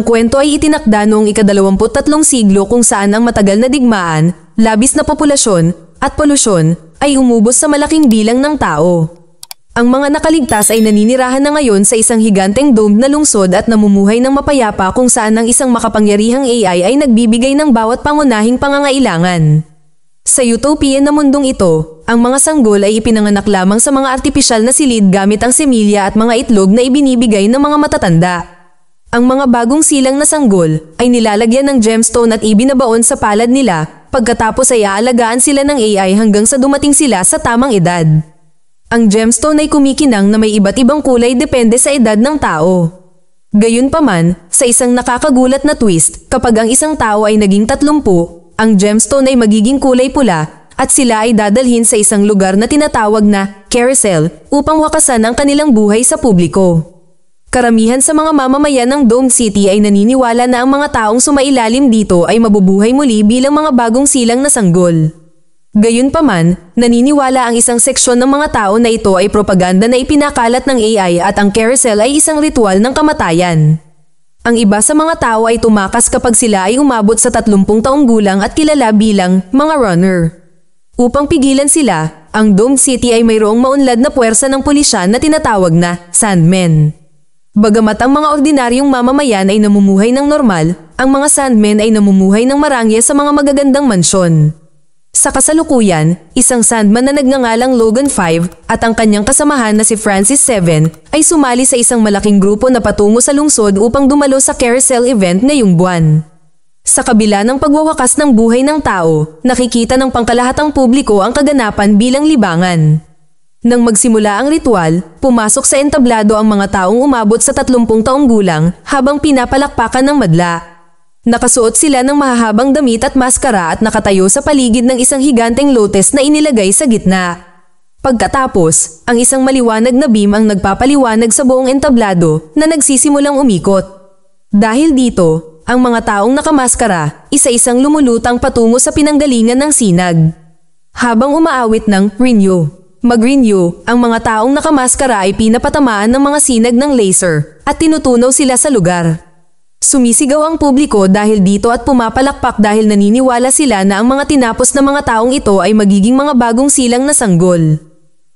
Ang kwento ay itinakda noong ikadalawamputatlong siglo kung saan ang matagal na digmaan, labis na populasyon, at polusyon ay umubos sa malaking bilang ng tao. Ang mga nakaligtas ay naninirahan na ngayon sa isang higanteng domed na lungsod at namumuhay ng mapayapa kung saan ang isang makapangyarihang AI ay nagbibigay ng bawat pangunahing pangangailangan. Sa utopian na mundong ito, ang mga sanggol ay ipinanganak lamang sa mga artipisyal na silid gamit ang semilya at mga itlog na ibinibigay ng mga matatanda. Ang mga bagong silang na sanggol ay nilalagyan ng gemstone at ibinabaon sa palad nila, pagkatapos ay aalagaan sila ng AI hanggang sa dumating sila sa tamang edad. Ang gemstone ay kumikinang na may iba't ibang kulay depende sa edad ng tao. Gayunpaman, sa isang nakakagulat na twist, kapag ang isang tao ay naging tatlumpu, ang gemstone ay magiging kulay pula at sila ay dadalhin sa isang lugar na tinatawag na carousel upang wakasan ang kanilang buhay sa publiko. Karamihan sa mga mamamayan ng Dome City ay naniniwala na ang mga taong sumailalim dito ay mabubuhay muli bilang mga bagong silang na sanggol. Gayunpaman, naniniwala ang isang seksyon ng mga tao na ito ay propaganda na ipinakalat ng AI at ang carousel ay isang ritual ng kamatayan. Ang iba sa mga tao ay tumakas kapag sila ay umabot sa 30 taong gulang at kilala bilang mga runner. Upang pigilan sila, ang Dome City ay mayroong maunlad na puwersa ng pulisya na tinatawag na Sandmen. Bagamat ang mga ordinaryong mamamayan ay namumuhay ng normal, ang mga sandmen ay namumuhay ng marangya sa mga magagandang mansyon. Sa kasalukuyan, isang sandman na nagngangalang Logan 5 at ang kanyang kasamahan na si Francis 7 ay sumali sa isang malaking grupo na patungo sa lungsod upang dumalo sa carousel event ngayong buwan. Sa kabila ng pagwawakas ng buhay ng tao, nakikita ng pangkalahatang publiko ang kaganapan bilang libangan. Nang magsimula ang ritual, pumasok sa entablado ang mga taong umabot sa 30 taong gulang habang pinapalakpakan ng madla. Nakasuot sila ng mahahabang damit at maskara at nakatayo sa paligid ng isang higanteng lotes na inilagay sa gitna. Pagkatapos, ang isang maliwanag na beam ang nagpapaliwanag sa buong entablado na nagsisimulang umikot. Dahil dito, ang mga taong nakamaskara, isa-isang lumulutang patungo sa pinanggalingan ng sinag. Habang umaawit ng Renew. Mag-renew, ang mga taong nakamaskara ay pinapatamaan ng mga sinag ng laser at tinutunaw sila sa lugar. Sumisigaw ang publiko dahil dito at pumapalakpak dahil naniniwala sila na ang mga tinapos na mga taong ito ay magiging mga bagong silang na sanggol.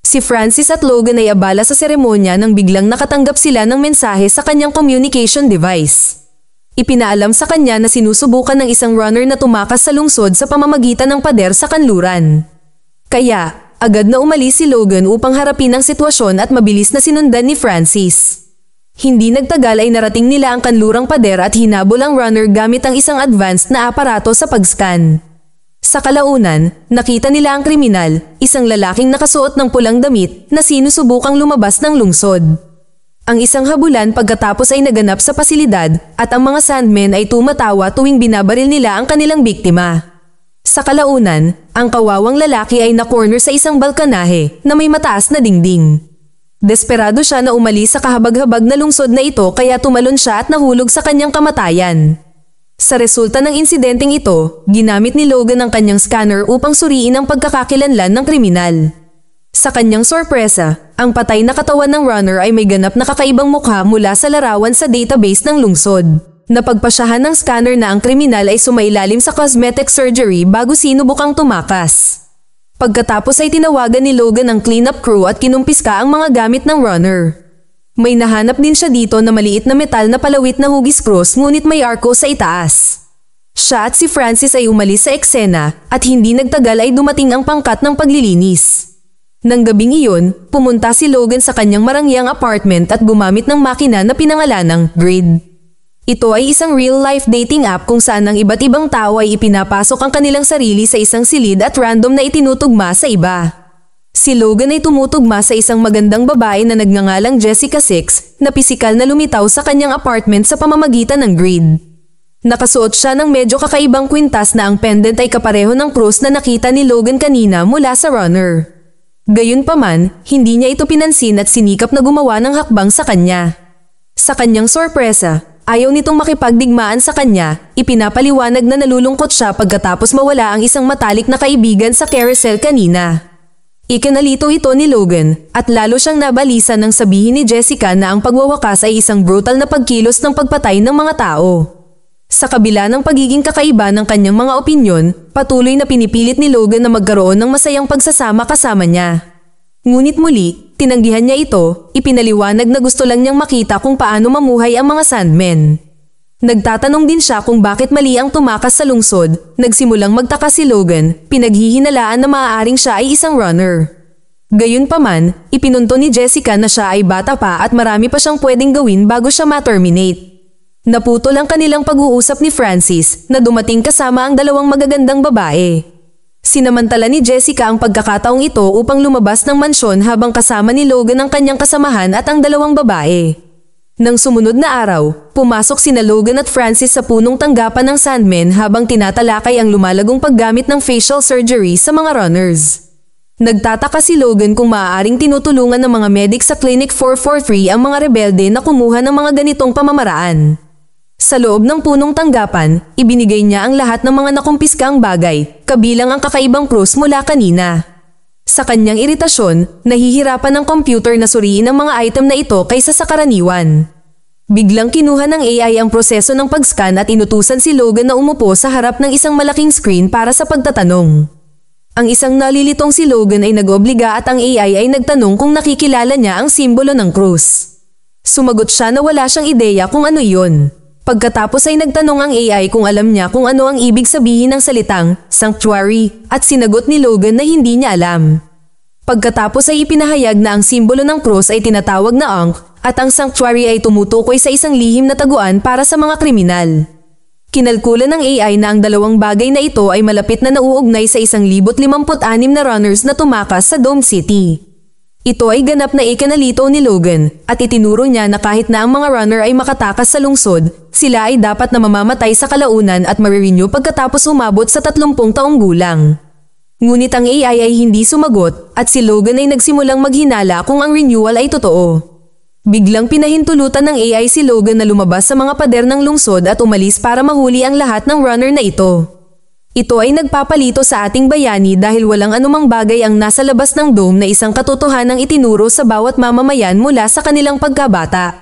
Si Francis at Logan ay abala sa seremonya nang biglang nakatanggap sila ng mensahe sa kanyang communication device. Ipinaalam sa kanya na sinusubukan ng isang runner na tumakas sa lungsod sa pamamagitan ng pader sa kanluran. Kaya, Agad na umalis si Logan upang harapin ang sitwasyon at mabilis na sinundan ni Francis. Hindi nagtagal ay narating nila ang kanlurang pader at hinabol ang runner gamit ang isang advanced na aparato sa pag-scan. Sa kalaunan, nakita nila ang kriminal, isang lalaking nakasuot ng pulang damit na sinusubukang lumabas ng lungsod. Ang isang habulan pagkatapos ay naganap sa pasilidad at ang mga sandmen ay tumatawa tuwing binabaril nila ang kanilang biktima. Sa kalaunan, ang kawawang lalaki ay na-corner sa isang balkanahe na may mataas na dingding. Desperado siya na umalis sa kahabag-habag na lungsod na ito kaya tumalon siya at nahulog sa kanyang kamatayan. Sa resulta ng insidenteng ito, ginamit ni Logan ang kanyang scanner upang suriin ang pagkakakilanlan ng kriminal. Sa kanyang sorpresa, ang patay na katawan ng runner ay may ganap na kakaibang mukha mula sa larawan sa database ng lungsod. Napagpasyahan ng scanner na ang kriminal ay sumailalim sa cosmetic surgery bago sinubukang tumakas. Pagkatapos ay tinawagan ni Logan ang cleanup crew at kinumpiska ang mga gamit ng runner. May nahanap din siya dito na maliit na metal na palawit na hugis cross ngunit may arko sa itaas. Siya at si Francis ay umalis sa eksena at hindi nagtagal ay dumating ang pangkat ng paglilinis. Nang gabing iyon, pumunta si Logan sa kanyang marangyang apartment at gumamit ng makina na pinangalan ng Grid. Ito ay isang real-life dating app kung saan ang iba't ibang tao ay ipinapasok ang kanilang sarili sa isang silid at random na itinutugma sa iba. Si Logan ay tumutugma sa isang magandang babae na nagngangalang Jessica Six na pisikal na lumitaw sa kanyang apartment sa pamamagitan ng grid. Nakasuot siya ng medyo kakaibang kwintas na ang pendant ay kapareho ng cross na nakita ni Logan kanina mula sa runner. Gayunpaman, hindi niya ito pinansin at sinikap na gumawa ng hakbang sa kanya. Sa kanyang sorpresa, Ayaw nitong makipagdigmaan sa kanya, ipinapaliwanag na nalulungkot siya pagkatapos mawala ang isang matalik na kaibigan sa carousel kanina. Ikinalito ito ni Logan at lalo siyang nabalisa nang sabihin ni Jessica na ang pagwawakas ay isang brutal na pagkilos ng pagpatay ng mga tao. Sa kabila ng pagiging kakaiba ng kanyang mga opinyon, patuloy na pinipilit ni Logan na magkaroon ng masayang pagsasama kasama niya. Ngunit muli, tinanggihan niya ito, ipinaliwanag na gusto lang niyang makita kung paano mamuhay ang mga Sandmen. Nagtatanong din siya kung bakit mali ang tumakas sa lungsod, nagsimulang magtaka si Logan, pinaghihinalaan na maaaring siya ay isang runner. Gayunpaman, ipinunto ni Jessica na siya ay bata pa at marami pa siyang pwedeng gawin bago siya ma-terminate. Naputol ang kanilang pag-uusap ni Francis na dumating kasama ang dalawang magagandang babae. Sinamantala ni Jessica ang pagkakataong ito upang lumabas ng mansyon habang kasama ni Logan ang kanyang kasamahan at ang dalawang babae. Nang sumunod na araw, pumasok sina Logan at Francis sa punong tanggapan ng Sandmen habang tinatalakay ang lumalagong paggamit ng facial surgery sa mga runners. Nagtataka si Logan kung maaaring tinutulungan ng mga medic sa Clinic 443 ang mga rebelde na kumuha ng mga ganitong pamamaraan. Sa loob ng punong tanggapan, ibinigay niya ang lahat ng mga nakumpiskang bagay, kabilang ang kakaibang krus mula kanina. Sa kanyang iritasyon, nahihirapan ang computer na suriin ang mga item na ito kaysa sa karaniwan. Biglang kinuha ng AI ang proseso ng pag-scan at inutusan si Logan na umupo sa harap ng isang malaking screen para sa pagtatanong. Ang isang nalilitong si Logan ay nagobliga at ang AI ay nagtanong kung nakikilala niya ang simbolo ng krus. Sumagot siya na wala siyang ideya kung ano yun. Pagkatapos ay nagtanong ang AI kung alam niya kung ano ang ibig sabihin ng salitang sanctuary at sinagot ni Logan na hindi niya alam. Pagkatapos ay ipinahayag na ang simbolo ng cross ay tinatawag na ankh at ang sanctuary ay tumutukoy sa isang lihim na taguan para sa mga kriminal. Kinalkula ng AI na ang dalawang bagay na ito ay malapit na nauugnay sa 1,056 na runners na tumakas sa Dome City. Ito ay ganap na ikanalito ni Logan at itinuro niya na kahit na ang mga runner ay makatakas sa lungsod, sila ay dapat na mamamatay sa kalaunan at marirenew pagkatapos umabot sa 30 taong gulang. Ngunit ang AI ay hindi sumagot at si Logan ay nagsimulang maghinala kung ang renewal ay totoo. Biglang pinahintulutan ng AI si Logan na lumabas sa mga pader ng lungsod at umalis para mahuli ang lahat ng runner na ito. Ito ay nagpapalito sa ating bayani dahil walang anumang bagay ang nasa labas ng dome na isang katotohanang itinuro sa bawat mamamayan mula sa kanilang pagkabata.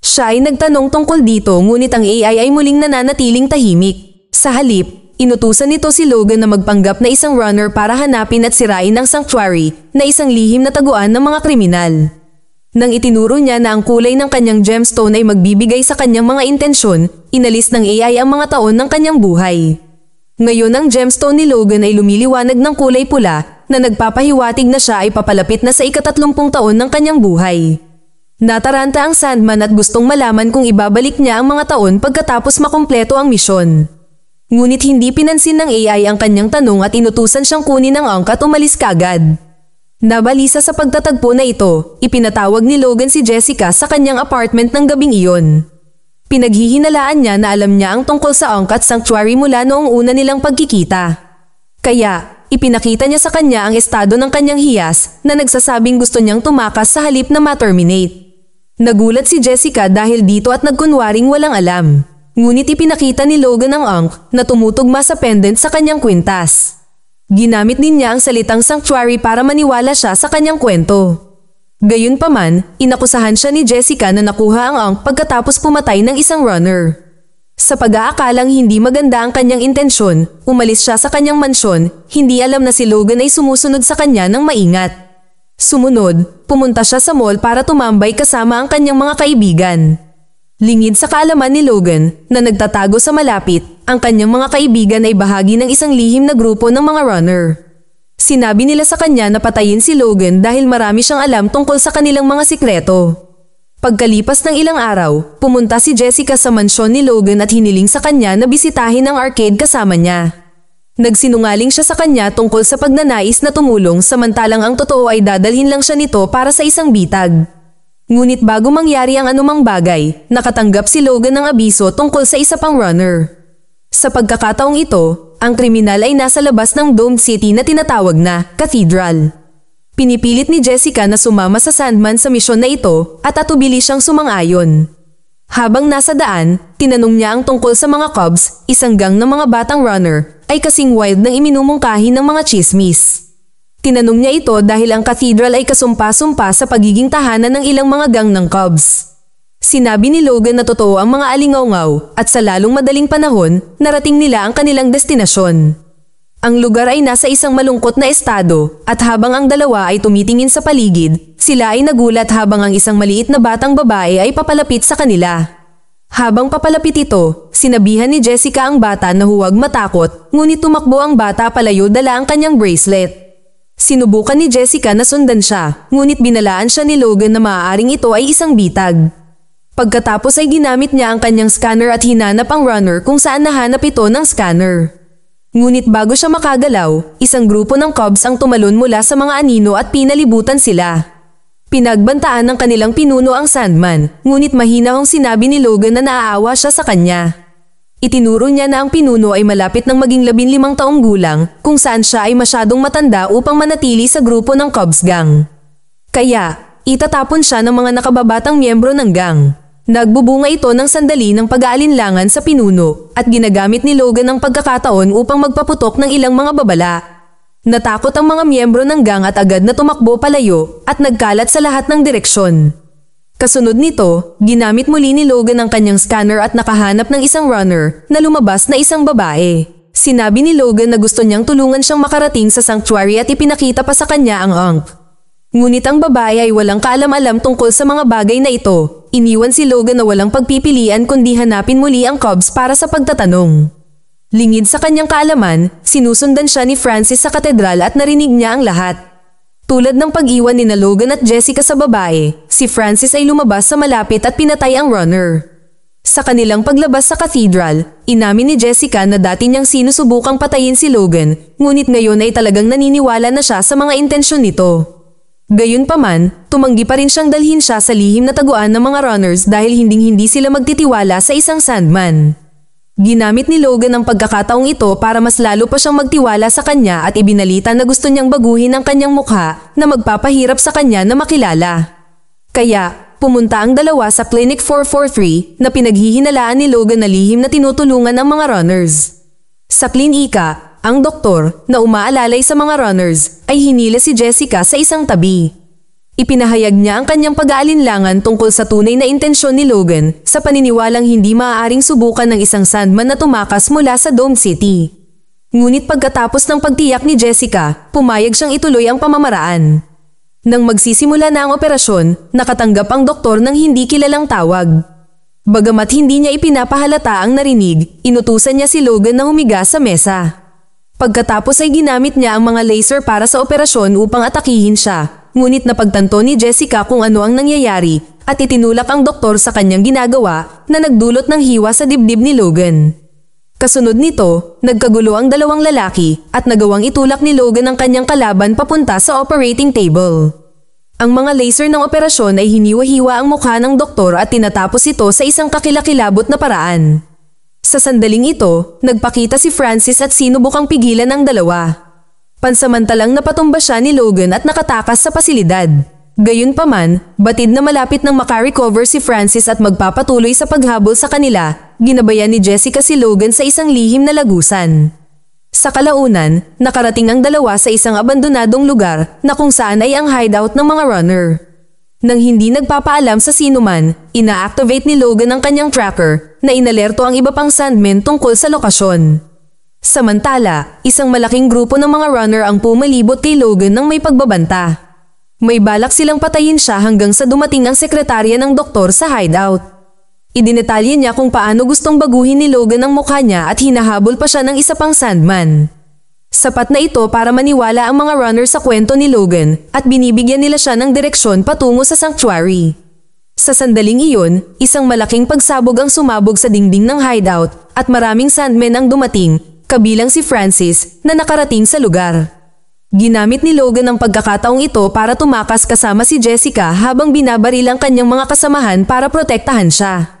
Siya ay nagtanong tungkol dito ngunit ang AI ay muling nananatiling tahimik. Sa halip, inutusan nito si Logan na magpanggap na isang runner para hanapin at sirain ang sanctuary na isang lihim na taguan ng mga kriminal. Nang itinuro niya na ang kulay ng kanyang gemstone ay magbibigay sa kanyang mga intensyon, inalis ng AI ang mga taon ng kanyang buhay. Ngayon ang gemstone ni Logan ay lumiliwanag ng kulay pula na nagpapahiwatig na siya ay papalapit na sa ikatatlongpung taon ng kanyang buhay. Nataranta ang Sandman at gustong malaman kung ibabalik niya ang mga taon pagkatapos makumpleto ang misyon. Ngunit hindi pinansin ng AI ang kanyang tanong at inutusan siyang kunin ang angk at umalis kagad. Nabalisa sa pagtatagpo na ito, ipinatawag ni Logan si Jessica sa kanyang apartment ng gabing iyon. Pinaghihinalaan niya na alam niya ang tungkol sa Angkat Sanctuary mula noong una nilang pagkikita. Kaya, ipinakita niya sa kanya ang estado ng kanyang hiyas na nagsasabing gusto niyang tumakas sa halip na ma-terminate. Nagulat si Jessica dahil dito at nagkunwaring walang alam. Ngunit ipinakita ni Logan ang Ankh na tumutugma sa pendant sa kanyang kwintas. Ginamit din niya ang salitang sanctuary para maniwala siya sa kanyang kwento. Gayunpaman, inakusahan siya ni Jessica na nakuha ang ang pagkatapos pumatay ng isang runner. Sa pag-aakalang hindi maganda ang kanyang intensyon, umalis siya sa kanyang mansyon, hindi alam na si Logan ay sumusunod sa kanya ng maingat. Sumunod, pumunta siya sa mall para tumambay kasama ang kanyang mga kaibigan. Lingid sa kaalaman ni Logan na nagtatago sa malapit, ang kanyang mga kaibigan ay bahagi ng isang lihim na grupo ng mga runner. Sinabi nila sa kanya na patayin si Logan dahil marami siyang alam tungkol sa kanilang mga sikreto. Pagkalipas ng ilang araw, pumunta si Jessica sa mansyon ni Logan at hiniling sa kanya na bisitahin ang arcade kasama niya. Nagsinungaling siya sa kanya tungkol sa pagnanais na tumulong samantalang ang totoo ay dadalhin lang siya nito para sa isang bitag. Ngunit bago mangyari ang anumang bagay, nakatanggap si Logan ng abiso tungkol sa isa pang runner. Sa pagkakataong ito, ang kriminal ay nasa labas ng Dome City na tinatawag na Cathedral. Pinipilit ni Jessica na sumama sa Sandman sa misyon na ito at atubili siyang sumang-ayon. Habang nasa daan, tinanong niya ang tungkol sa mga Cubs, isang gang ng mga batang runner, ay kasing wild ng iminumungkahi ng mga chismis. Tinanong niya ito dahil ang cathedral ay kasumpa-sumpa sa pagiging tahanan ng ilang mga gang ng Cubs. Sinabi ni Logan na totoo ang mga alingawngaw at sa lalong madaling panahon, narating nila ang kanilang destinasyon. Ang lugar ay nasa isang malungkot na estado at habang ang dalawa ay tumitingin sa paligid, sila ay nagulat habang ang isang maliit na batang babae ay papalapit sa kanila. Habang papalapit ito, sinabihan ni Jessica ang bata na huwag matakot, ngunit tumakbo ang bata palayo dala ang kanyang bracelet. Sinubukan ni Jessica na sundan siya, ngunit binalaan siya ni Logan na maaaring ito ay isang bitag. Pagkatapos ay ginamit niya ang kanyang scanner at hinanap ang runner kung saan nahanap ito ng scanner. Ngunit bago siya makagalaw, isang grupo ng Cubs ang tumalon mula sa mga anino at pinalibutan sila. Pinagbantaan ng kanilang pinuno ang Sandman, ngunit mahina ang sinabi ni Logan na naaawa siya sa kanya. Itinuro niya na ang pinuno ay malapit ng maging labinlimang taong gulang kung saan siya ay masyadong matanda upang manatili sa grupo ng Cubs gang. Kaya, itatapon siya ng mga nakababatang miyembro ng gang. Nagbubunga ito ng sandali ng pag-aalinlangan sa pinuno at ginagamit ni Logan ang pagkakataon upang magpaputok ng ilang mga babala. Natakot ang mga miyembro ng gang at agad na tumakbo palayo at nagkalat sa lahat ng direksyon. Kasunod nito, ginamit muli ni Logan ang kanyang scanner at nakahanap ng isang runner na lumabas na isang babae. Sinabi ni Logan na gusto niyang tulungan siyang makarating sa sanctuary at ipinakita pa sa kanya ang Ankh. Ngunit ang babae ay walang kaalam-alam tungkol sa mga bagay na ito. Iniwan si Logan na walang pagpipilian kundi hanapin muli ang Cubs para sa pagtatanong. Lingid sa kanyang kaalaman, sinusundan siya ni Francis sa katedral at narinig niya ang lahat. Tulad ng pag-iwan ni na Logan at Jessica sa babae, si Francis ay lumabas sa malapit at pinatay ang runner. Sa kanilang paglabas sa katedral, inamin ni Jessica na dati niyang sinusubukang patayin si Logan, ngunit ngayon ay talagang naniniwala na siya sa mga intensyon nito. Gayunpaman, tumanggi pa rin siyang dalhin siya sa lihim na taguan ng mga runners dahil hinding-hindi sila magtitiwala sa isang sandman. Ginamit ni Logan ang pagkakataong ito para mas lalo pa siyang magtiwala sa kanya at ibinalita na gusto niyang baguhin ang kanyang mukha na magpapahirap sa kanya na makilala. Kaya, pumunta ang dalawa sa Clinic 443 na pinaghihinalaan ni Logan na lihim na tinutulungan ng mga runners. Sa Ika, ang doktor, na umaalalay sa mga runners, ay hinila si Jessica sa isang tabi. Ipinahayag niya ang kanyang pag-aalinlangan tungkol sa tunay na intensyon ni Logan sa paniniwalang hindi maaaring subukan ng isang sandman na tumakas mula sa Dome City. Ngunit pagkatapos ng pagtiyak ni Jessica, pumayag siyang ituloy ang pamamaraan. Nang magsisimula na ang operasyon, nakatanggap ang doktor ng hindi kilalang tawag. Bagamat hindi niya ipinapahalata ang narinig, inutusan niya si Logan na humiga sa mesa. Pagkatapos ay ginamit niya ang mga laser para sa operasyon upang atakihin siya. Ngunit napagtanto ni Jessica kung ano ang nangyayari at itinulak ang doktor sa kanyang ginagawa na nagdulot ng hiwa sa dibdib ni Logan. Kasunod nito, nagkagulo ang dalawang lalaki at nagawang itulak ni Logan ang kanyang kalaban papunta sa operating table. Ang mga laser ng operasyon ay hiniwa-hiwa ang mukha ng doktor at tinatapos ito sa isang kakilakilabot na paraan. Sa sandaling ito, nagpakita si Francis at sinubukang pigilan ang dalawa. Pansamantalang napatumba siya ni Logan at nakatakas sa pasilidad. Gayunpaman, batid na malapit nang makarecover si Francis at magpapatuloy sa paghabol sa kanila, ginabayan ni Jessica si Logan sa isang lihim na lagusan. Sa kalaunan, nakarating ang dalawa sa isang abandonadong lugar na kung saan ay ang hideout ng mga runner. Nang hindi nagpapaalam sa sinuman, ina-activate ni Logan ang kanyang tracker na inalerto ang iba pang Sandman tungkol sa lokasyon. Samantala, isang malaking grupo ng mga runner ang pumalibot kay Logan ng may pagbabanta. May balak silang patayin siya hanggang sa dumating ang sekretarya ng doktor sa hideout. Idinetalye niya kung paano gustong baguhin ni Logan ang mukha niya at hinahabol pa siya ng isa pang sandman. Sapat na ito para maniwala ang mga runner sa kwento ni Logan at binibigyan nila siya ng direksyon patungo sa sanctuary. Sa sandaling iyon, isang malaking pagsabog ang sumabog sa dingding ng hideout at maraming sandmen ang dumating, kabilang si Francis na nakarating sa lugar. Ginamit ni Logan ang pagkakataong ito para tumakas kasama si Jessica habang binabaril ang kanyang mga kasamahan para protektahan siya.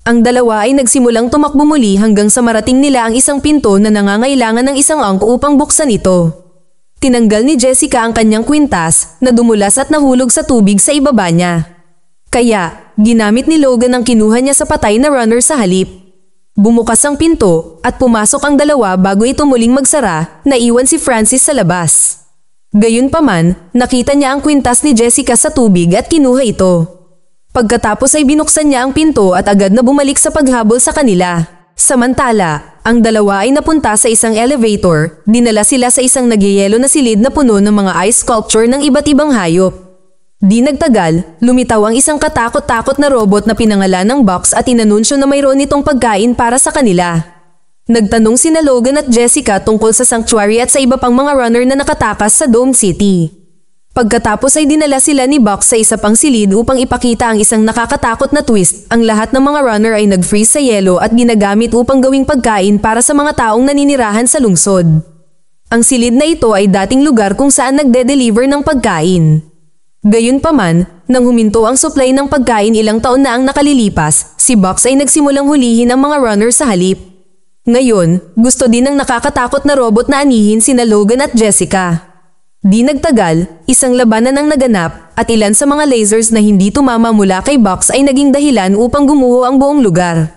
Ang dalawa ay nagsimulang tumakbo muli hanggang sa marating nila ang isang pinto na nangangailangan ng isang angko upang buksan ito. Tinanggal ni Jessica ang kanyang kwintas na dumulas at nahulog sa tubig sa ibaba niya. Kaya, ginamit ni Logan ang kinuha niya sa patay na runner sa halip. Bumukas ang pinto at pumasok ang dalawa bago ito muling magsara na iwan si Francis sa labas. Gayunpaman, nakita niya ang kwintas ni Jessica sa tubig at kinuha ito. Pagkatapos ay binuksan niya ang pinto at agad na bumalik sa paghabol sa kanila. Samantala, ang dalawa ay napunta sa isang elevator, dinala sila sa isang nagyayelo na silid na puno ng mga ice sculpture ng iba't ibang hayop. Di nagtagal, lumitaw ang isang katakot-takot na robot na pinangalan ng box at inanunsyo na mayroon itong pagkain para sa kanila. Nagtanong sina Logan at Jessica tungkol sa sanctuary at sa iba pang mga runner na nakatakas sa Dome City. Pagkatapos ay dinala sila ni Box sa isa pang silid upang ipakita ang isang nakakatakot na twist. Ang lahat ng mga runner ay nag-freeze sa yelo at ginagamit upang gawing pagkain para sa mga taong naninirahan sa lungsod. Ang silid na ito ay dating lugar kung saan nagde-deliver ng pagkain. Gayunpaman, nang huminto ang supply ng pagkain ilang taon na ang nakalilipas, si Box ay nagsimulang hulihin ang mga runner sa halip. Ngayon, gusto din ng nakakatakot na robot na anihin sina Logan at Jessica. Di nagtagal, isang labanan ang naganap at ilan sa mga lasers na hindi tumama mula kay Box ay naging dahilan upang gumuho ang buong lugar.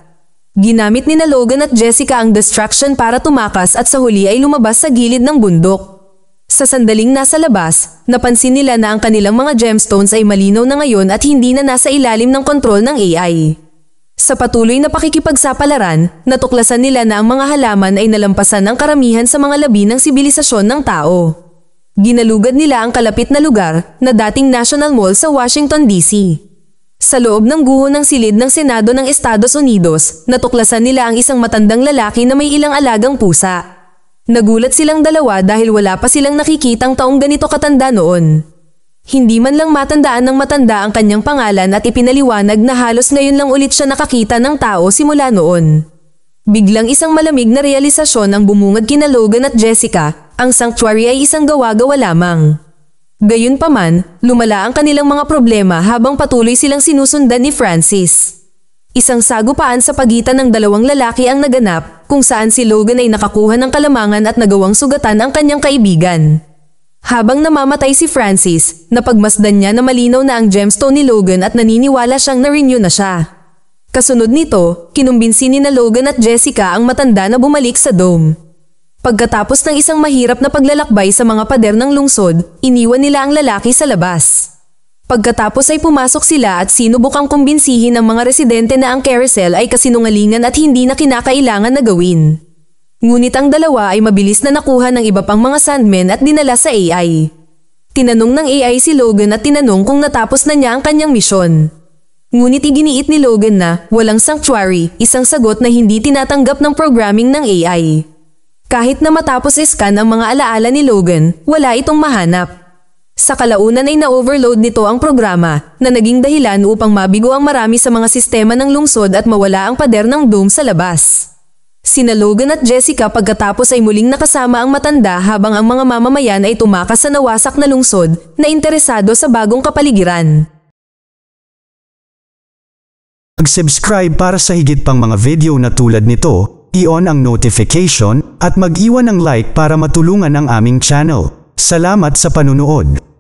Ginamit ni Logan at Jessica ang distraction para tumakas at sa huli ay lumabas sa gilid ng bundok. Sa sandaling nasa labas, napansin nila na ang kanilang mga gemstones ay malinaw na ngayon at hindi na nasa ilalim ng kontrol ng AI. Sa patuloy na pakikipagsapalaran, natuklasan nila na ang mga halaman ay nalampasan ng karamihan sa mga labi ng sibilisasyon ng tao. Ginalugad nila ang kalapit na lugar na dating National Mall sa Washington, D.C. Sa loob ng guho ng silid ng Senado ng Estados Unidos, natuklasan nila ang isang matandang lalaki na may ilang alagang pusa. Nagulat silang dalawa dahil wala pa silang nakikitang taong ganito katanda noon. Hindi man lang matandaan ng matanda ang kanyang pangalan at ipinaliwanag na halos ngayon lang ulit siya nakakita ng tao simula noon. Biglang isang malamig na realisasyon ang bumungad kina Logan at Jessica ang sanctuary ay isang gawa-gawa lamang. Gayunpaman, lumala ang kanilang mga problema habang patuloy silang sinusundan ni Francis. Isang sagupaan sa pagitan ng dalawang lalaki ang naganap kung saan si Logan ay nakakuha ng kalamangan at nagawang sugatan ang kanyang kaibigan. Habang namamatay si Francis, napagmasdan niya na malinaw na ang gemstone ni Logan at naniniwala siyang na-renew na siya. Kasunod nito, kinumbinsi ni na Logan at Jessica ang matanda na bumalik sa dome. Pagkatapos ng isang mahirap na paglalakbay sa mga pader ng lungsod, iniwan nila ang lalaki sa labas. Pagkatapos ay pumasok sila at sinubukang kumbinsihin ng mga residente na ang carousel ay kasinungalingan at hindi na kinakailangan na gawin. Ngunit ang dalawa ay mabilis na nakuha ng iba pang mga sandmen at dinala sa AI. Tinanong ng AI si Logan at tinanong kung natapos na niya ang kanyang misyon. Ngunit iginiit ni Logan na walang sanctuary, isang sagot na hindi tinatanggap ng programming ng AI. Kahit na matapos iskan ang mga alaala ni Logan, wala itong mahanap. Sa kalaunan ay na-overload nito ang programa na naging dahilan upang mabigo ang marami sa mga sistema ng lungsod at mawala ang pader ng Doom sa labas. Sina Logan at Jessica pagkatapos ay muling nakasama ang matanda habang ang mga mamamayan ay tumakas sa nawasak na lungsod na interesado sa bagong kapaligiran. Mag-subscribe para sa higit pang mga video na tulad nito i-on ang notification, at mag-iwan ng like para matulungan ang aming channel. Salamat sa panunood!